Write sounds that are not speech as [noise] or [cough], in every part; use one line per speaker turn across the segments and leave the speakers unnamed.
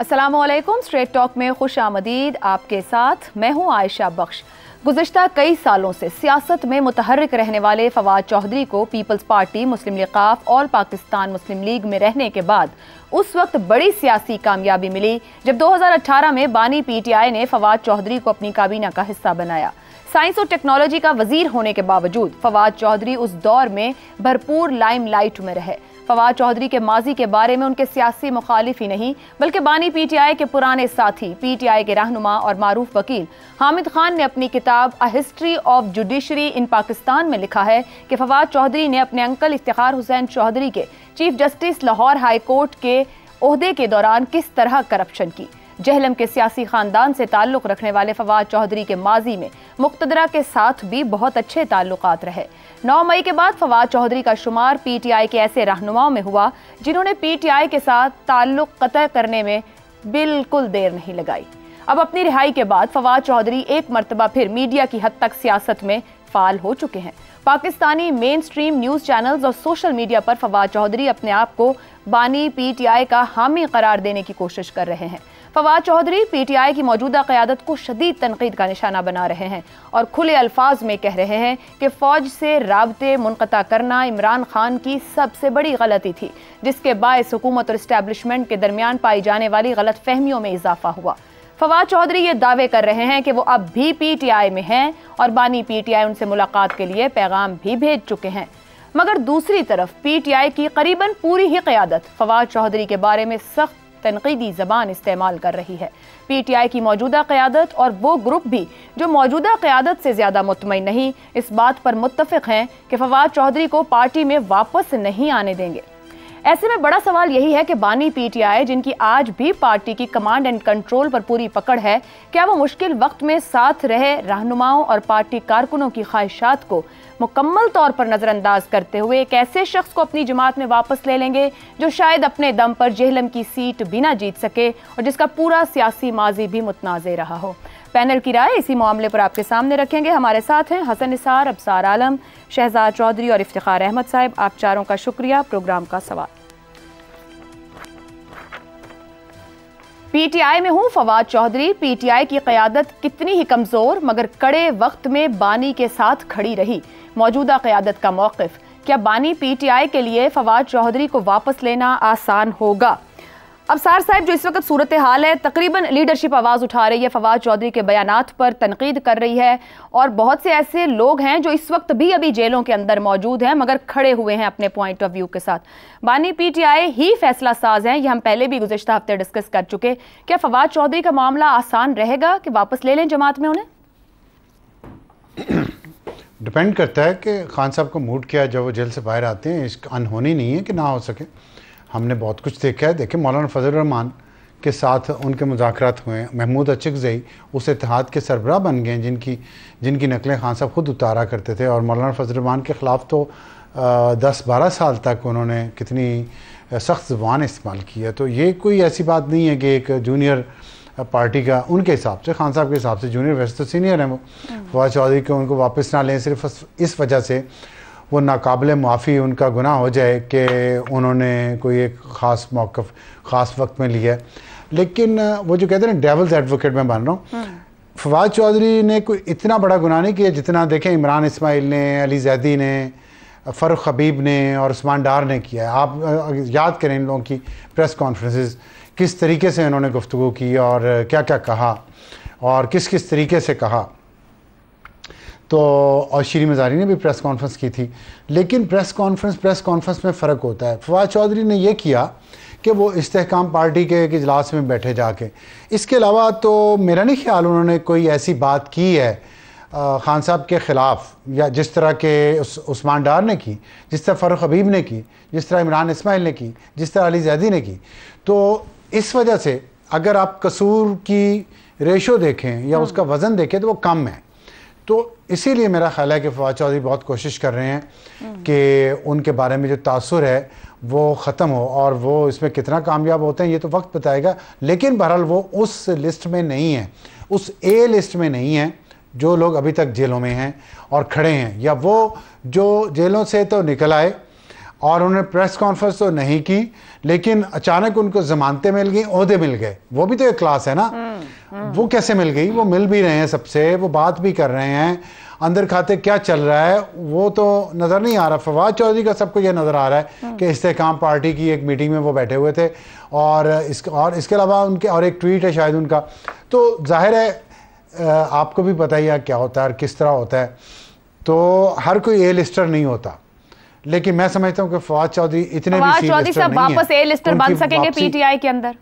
असलकुम straight talk में खुश आमदीद आपके साथ मैं हूं आयशा बख्श गुजशत कई सालों से सियासत में मुतहरक रहने वाले फवाद चौधरी को पीपल्स पार्टी मुस्लिम लिकाफ और पाकिस्तान मुस्लिम लीग में रहने के बाद उस वक्त बड़ी सियासी कामयाबी मिली जब 2018 में बानी पीटीआई ने फवाद चौधरी को अपनी काबीना का हिस्सा बनाया साइंस और टेक्नोलॉजी का वजीर होने के बावजूद फवाद चौधरी उस दौर में भरपूर लाइट में रहे फवाद चौधरी के माजी के बारे में उनके सियासी मुखालिफ ही नहीं बल्कि बानी पीटीआई के पुराने साथी पीटीआई के रहनुमा और मारूफ वकील हामिद खान ने अपनी किताब a history of judiciary in Pakistan में लिखा है कि फवाद चौधरी ने अपने अंकल इफ्तार हुसैन चौधरी के chief justice Lahore high court के अहदे के दौरान किस तरह करप्शन की जहलम के सियासी ख़ानदान से ताल्लुक़ रखने वाले फवाद चौधरी के माजी में मुख्तरा के साथ भी बहुत अच्छे ताल्लुक रहे नौ मई के बाद फवाद चौधरी का शुमार पी टी आई के ऐसे रहनुमाओं में हुआ जिन्होंने पी टी आई के साथ ताल्लुक़ कत करने में बिल्कुल देर नहीं लगाई अब अपनी रिहाई के बाद फवाद चौधरी एक मरतबा फिर मीडिया की हद तक सियासत में फाल हो चुके हैं Pakistani mainstream news channels और सोशल मीडिया पर फवाद चौधरी अपने आप को बानी पीटीआई का हामी करार देने की कोशिश कर रहे हैं फवाद चौधरी पीटीआई की मौजूदा क्यादत को शदीद तनकीद का निशाना बना रहे हैं और खुले अल्फाज में कह रहे हैं कि फौज से रबते मुनता करना इमरान खान की सबसे बड़ी गलती थी जिसके बायस हुकूमत और इस्टेबलिशमेंट के दरमियान पाई जाने वाली गलत फहमियों में इजाफा हुआ फवाद चौधरी ये दावे कर रहे हैं कि वो अब भी पीटीआई में हैं और बानी पीटीआई उनसे मुलाकात के लिए पैगाम भी भेज चुके हैं मगर दूसरी तरफ पीटीआई की करीबन पूरी ही क्यादत फवाद चौधरी के बारे में सख्त तनकीदी जबान इस्तेमाल कर रही है पी टी आई की मौजूदा क़्यादत और वो ग्रुप भी जो मौजूदा क़्यादत से ज़्यादा मुतमिन नहीं इस बात पर मुतफ़ हैं कि फवाद चौधरी को पार्टी में वापस नहीं आने देंगे ऐसे में बड़ा सवाल यही है कि बानी पीटीआई जिनकी आज भी पार्टी की कमांड एंड कंट्रोल पर पूरी पकड़ है क्या वो मुश्किल वक्त में साथ रहे रहनुमाओं और पार्टी कारकुनों की ख्वाहिशात को मुकम्मल तौर पर नज़रअंदाज करते हुए एक ऐसे शख्स को अपनी जमात में वापस ले लेंगे जो शायद अपने दम पर जेहलम की सीट बिना जीत सके और जिसका पूरा सियासी माजी भी मुतनाज़ रहा हो पैनल की राय इसी मामले पर आपके सामने रखेंगे हमारे साथ हैं हसन निसार अबसार आलम शहजाद चौधरी और इफ्तार अहमद साहब आप चारों का शुक्रिया प्रोग्राम का सवाल पीटीआई में हूं फवाद चौधरी पीटीआई की क्यादत कितनी ही कमजोर मगर कड़े वक्त में बानी के साथ खड़ी रही मौजूदा क्यादत का मौकफ क्या बानी पीटीआई के लिए फवाद चौधरी को वापस लेना आसान होगा अब सार साहब जो इस वक्त सूरत हाल है तकरीबन लीडरशिप आवाज़ उठा रही है फवाद चौधरी के बयानात पर तनकीद कर रही है और बहुत से ऐसे लोग हैं जो इस वक्त भी अभी जेलों के अंदर मौजूद हैं मगर खड़े हुए हैं अपने पॉइंट ऑफ व्यू के साथ बानी पी टी आई ही फैसला साज हैं ये हम पहले भी गुजशत हफ्ते डिस्कस कर चुके क्या फवाद चौधरी का मामला आसान रहेगा कि वापस ले लें जमात में उन्हें
डिपेंड करता है कि खान साहब का मूड क्या है जब वो जेल से बाहर आते हैं इसका अनहोनी नहीं है कि ना हो सके हमने बहुत कुछ देखा है देखिए मौलाना फजल रहमान के साथ उनके मुजाकरात हुए महमूद अचकजई उस इतिहाद के सरबरा बन गए जिनकी जिनकी नकलें खान साहब खुद उतारा करते थे और मौलाना फजल रहमान के ख़िलाफ़ तो दस बारह साल तक उन्होंने कितनी सख्त जबान इस्तेमाल की है तो ये कोई ऐसी बात नहीं है कि एक जूनियर पार्टी का उनके हिसाब से खान साहब के हिसाब से जूनियर वैसे तो सीनियर हैं वो हाँ। फवाद चौधरी के उनको वापस ना लें सिर्फ इस वजह से वो नाकबिल माफ़ी उनका गुना हो जाए कि उन्होंने कोई एक ख़ास मौक़ ख़ास वक्त में लिया लेकिन वो जो कहते हैं ना डेवल्स एडवोकेट मैं मान रहा हूँ हम्म। फवाद चौधरी ने कोई इतना बड़ा गुना नहीं किया जितना देखें इमरान इसमाइल ने अली जैदी ने फ़रुख हबीब ने और उस्मान डार ने किया है आप याद करें इन लोगों की प्रेस कॉन्फ्रेंसेस किस तरीके से इन्होंने गुफ्तु की और क्या क्या कहा और किस किस तरीके से कहा तो और श्री मजारी ने भी प्रेस कॉन्फ्रेंस की थी लेकिन प्रेस कॉन्फ्रेंस प्रेस कॉन्फ्रेंस में फ़र्क होता है फवाद चौधरी ने यह किया कि वो इस्तेकाम पार्टी के एक इजलास में बैठे जाके इसके अलावा तो मेरा नहीं ख्याल उन्होंने कोई ऐसी बात की है ख़ान साहब के ख़िलाफ़ या जिस तरह के उस उस्मान डार ने की जिस तरह फ़ारूक हबीब ने की जिस तरह इमरान इसमाइल ने की जिस तरह अली जैदी ने की तो इस वजह से अगर आप कसूर की रेशो देखें या हाँ। उसका वज़न देखें तो वो कम है तो इसीलिए मेरा ख्याल है कि फवाद चौधरी बहुत कोशिश कर रहे हैं हम्म। कि उनके बारे में जो तासर है वो ख़त्म हो और वो इसमें कितना कामयाब होते हैं ये तो वक्त बताएगा लेकिन बहरहाल वो उस लिस्ट में नहीं है उस ए लिस्ट में नहीं है जो लोग अभी तक जेलों में हैं और खड़े हैं या वो जो जेलों से तो निकल आए और उन्होंने प्रेस कॉन्फ्रेंस तो नहीं की लेकिन अचानक उनको जमानतें मिल गई अहदे मिल गए वो भी तो एक क्लास है ना हम्म। वो कैसे मिल गई वो मिल भी रहे हैं सबसे वो बात भी कर रहे हैं अंदर खाते क्या चल रहा है वो तो नज़र नहीं आ रहा फवाद चौधरी का सबको ये नज़र आ रहा है हम्म। कि इस्तेकाम पार्टी की एक मीटिंग में वो बैठे हुए थे और इस और इसके अलावा उनके और एक ट्वीट है शायद उनका तो जाहिर है आपको भी पता ही है क्या होता है और किस तरह होता है तो हर कोई ए लिस्टर नहीं होता लेकिन मैं समझता हूँ कि फवाद चौधरी इतने भी चौधरी वापस ए लिस्टर बन सकेंगे पीटीआई के अंदर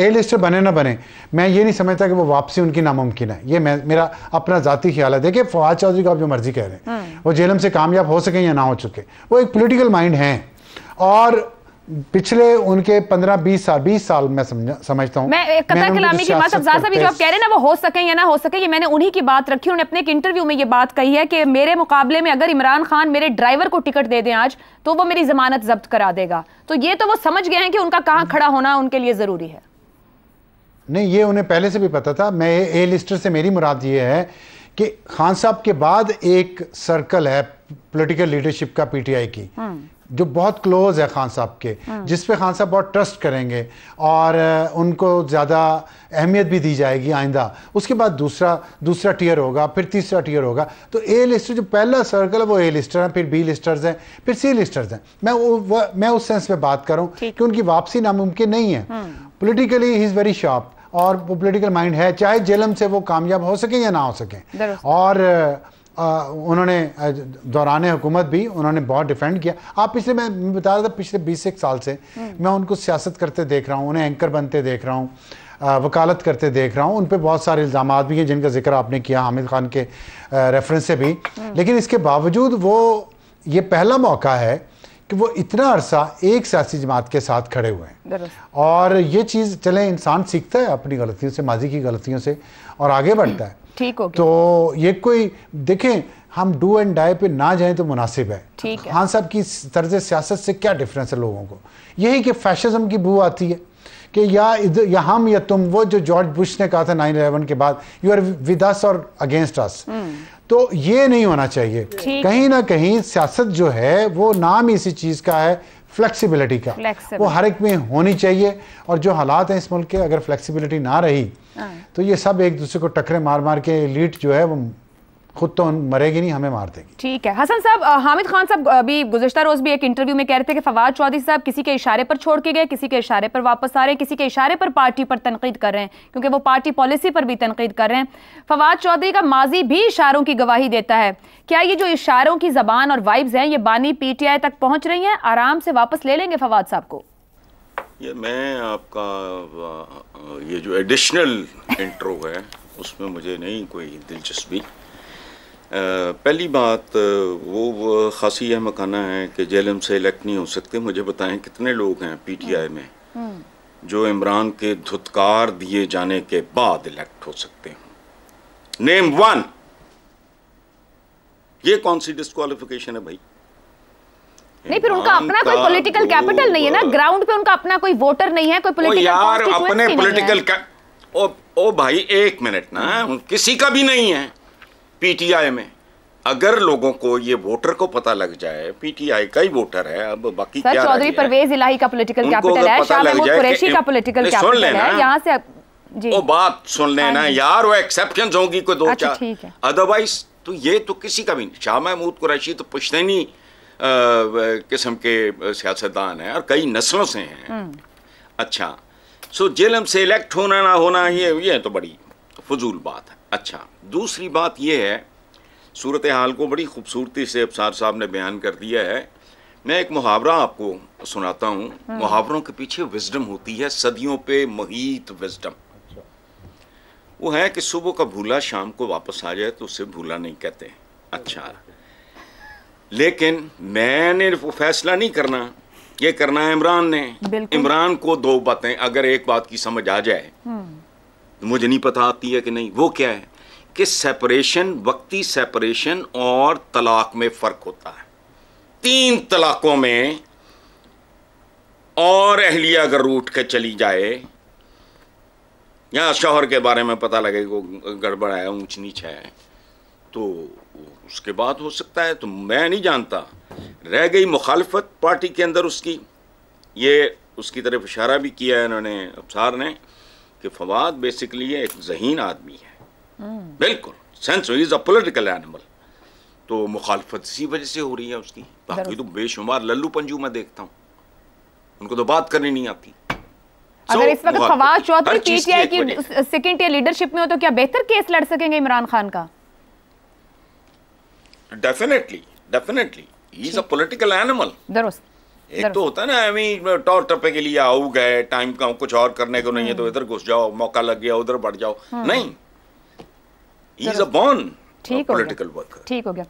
ए लिस्टर बने ना बने मैं ये नहीं समझता कि वो वापसी उनकी नामुमकिन है ये मैं मेरा अपना जाती ख्याल है देखिए फवाद चौधरी को आप जो मर्जी कह रहे हैं हाँ। वो जेलम से कामयाब हो सके या ना हो चुके वो एक पोलिटिकल माइंड हैं और पिछले उनके पंद्रह बीस साल बीस साल मैं समझता हूँ कतर कलामी की बात अफजाद साहब जो आप कह रहे
हैं ना वो हो सके या ना हो सके ये मैंने उन्हीं की बात रखी उन्होंने अपने एक इंटरव्यू में ये बात कही है कि मेरे मुकाबले में अगर इमरान खान मेरे ड्राइवर को टिकट दे दें आज तो वो मेरी जमानत जब्त करा देगा तो ये तो वो समझ गए हैं कि उनका कहाँ खड़ा होना उनके लिए जरूरी है
नहीं ये उन्हें पहले से भी पता था मैं ए लिस्टर से मेरी मुराद ये है कि खान साहब के बाद एक सर्कल है पॉलिटिकल लीडरशिप का पीटीआई की हाँ। जो बहुत क्लोज है खान साहब के हाँ। जिस पे खान साहब बहुत ट्रस्ट करेंगे और उनको ज़्यादा अहमियत भी दी जाएगी आइंदा उसके बाद दूसरा दूसरा टीयर होगा फिर तीसरा टीयर होगा तो ए लिस्टर जो पहला सर्कल है वो ए लिस्टर है फिर बी लिस्टर्स हैं फिर सी लिस्टर्स हैं मैं वो मैं उस सेंस में बात करूँ कि उनकी वापसी नामुमकिन नहीं है politically he is very sharp और वो पोलिटिकल माइंड है चाहे जेलम से वो कामयाब हो सकें या ना हो सकें और आ, उन्होंने दौरान हुकूमत भी उन्होंने बहुत डिफेंड किया आप पिछले मैं बता रहा था पिछले बीस एक साल से हम्म। मैं उनको सियासत करते देख रहा हूँ उन्हें एंकर बनते देख रहा हूँ वकालत करते देख रहा हूँ उन पर बहुत सारे इल्ज़ाम भी हैं जिनका जिक्र आपने किया हामिद खान के रेफरेंस से भी हम्म। लेकिन इसके बावजूद वो ये पहला मौका है कि वो इतना अरसा एक सियासी जमात के साथ खड़े हुए हैं और ये चीज़ चले इंसान सीखता है अपनी गलतियों से माजी की गलतियों से और आगे बढ़ता है [clears throat] ठीक हो तो ये कोई देखें हम डू एंड डाई पे ना जाएं तो मुनासिब है ठीक है खान हाँ साहब की तर्ज सियासत से क्या डिफरेंस है लोगों को यही कि फैशिज़म की बू आती है कि या इधर या हम या तुम वो जो जॉर्ज बुश ने कहा था नाइन इलेवन के बाद यू आर विद अस और अगेंस्ट अस तो ये नहीं होना चाहिए कहीं ना कहीं सियासत जो है वो नाम इसी चीज़ का है फ्लेक्सिबिलिटी का वो हर एक में होनी चाहिए और जो हालात हैं इस मुल्क के अगर फ्लेक्सिबिलिटी ना रही हाँ। तो ये सब एक दूसरे को टकरे मार मार के लीड जो है वो खुद तो मरेगी नहीं हमें मार देगी
ठीक है हसन साहब हामिद खान साहब अभी गुजशत रोज भी एक इंटरव्यू में कह रहे थे कि फवाद चौधरी साहब किसी के इशारे पर छोड़ के गए किसी के इशारे पर वापस आ रहे हैं किसी के इशारे पर पार्टी पर तनकीद कर रहे हैं क्योंकि वो पार्टी पॉलिसी पर भी तनकीद कर रहे हैं फवाद चौधरी का माजी भी इशारों की गवाही देता है क्या ये जो इशारों की जबान और वाइब्स हैं ये बानी पी टी आई तक पहुँच रही हैं आराम से वापस ले लेंगे फवाद साहब को
ये मैं आपका ये जो एडिशनल इंट्रो है उसमें मुझे नहीं कोई दिलचस्पी पहली बात वो खासी यह मकाना है कि जेलम से इलेक्ट नहीं हो सकते मुझे बताएं कितने लोग हैं पीटीआई हम्म, में हम्म। जो इमरान के धुतकार दिए जाने के बाद इलेक्ट हो सकते हैं नेम वन ये कौन सी डिस्कालिफिकेशन है भाई नहीं फिर उनका अपना कोई पॉलिटिकल कैपिटल नहीं है ना
ग्राउंड पे उनका अपना कोई वोटर नहीं है कोई पॉलिटिकल यार अपने पॉलिटिकल
ओ, ओ भाई एक मिनट ना किसी का भी नहीं है पीटीआई में अगर लोगों को ये वोटर को पता लग जाए पीटीआई का ही वोटर है अब बाकी सर चौधरी
परवेज इलाही का पॉलिटिकल कैपिटल है शाह महमूद कुरैशी का पॉलिटिकल कैपिटल है यहाँ से
जी वो बात सुन हाँ लेना यार वो एक्सेप्शन होंगी कोई दो अच्छा, चार अदरवाइज तो ये तो किसी का भी नहीं शाह महमूद कुरैशी तो पुश्तैनी किस्म के सियासतदान है और कई नस्लों से हैं हम्म। अच्छा सो जेलम से इलेक्ट होना ना होना ये ये तो बड़ी फजूल बात है अच्छा दूसरी बात यह है सूरत हाल को बड़ी खूबसूरती से अफसार साहब ने बयान कर दिया है मैं एक मुहावरा आपको सुनाता हूँ हम्म। मुहावरों के पीछे विजडम होती है सदियों पे महीत विजडम अच्छा। वो है कि सुबह का भूला शाम को वापस आ जाए तो उसे भूला नहीं कहते अच्छा लेकिन मैंने वो फैसला नहीं करना ये करना है इमरान ने इमरान को दो बातें अगर एक बात की समझ आ जाए हम्म। तो मुझे नहीं पता आती है कि नहीं वो क्या है कि सेपरेशन वक्ती सेपरेशन और तलाक में फ़र्क होता है तीन तलाक़ों में और अहलिया अगर रूट के चली जाए या शोहर के बारे में पता लगे वो गड़बड़ है ऊंच नीच है तो उसके बाद हो सकता है तो मैं नहीं जानता रह गई मुखालफत पार्टी के अंदर उसकी ये उसकी तरफ इशारा भी किया है इन्होंने अफसार ने कि फवाद बेसिकली एक जहीन आदमी है बिल्कुल sense is a political animal तो मुखालफत इसी वजह से हो रही है उसकी बाकी तो बेशुमार लल्लू पंजू मैं देखता हूँ उनको तो बात करनी नहीं आती अगर इस वक्त फवाद चौधरी पीटीआई की
सेकंड ईयर लीडरशिप में हो तो क्या बेहतर केस लड़ सकेंगे इमरान खान का
definitely definitely he is a political animal दरअसल एक तो होता है ना अभी टॉर टप्पे के लिए आओ गए टाइम का कुछ और करने को नहीं है तो हम्म। इधर घुस जाओ मौका लग गया उधर बढ़ जाओ हम्म। नहीं इज अ बॉन पोलिटिकल वर्कर
ठीक हो गया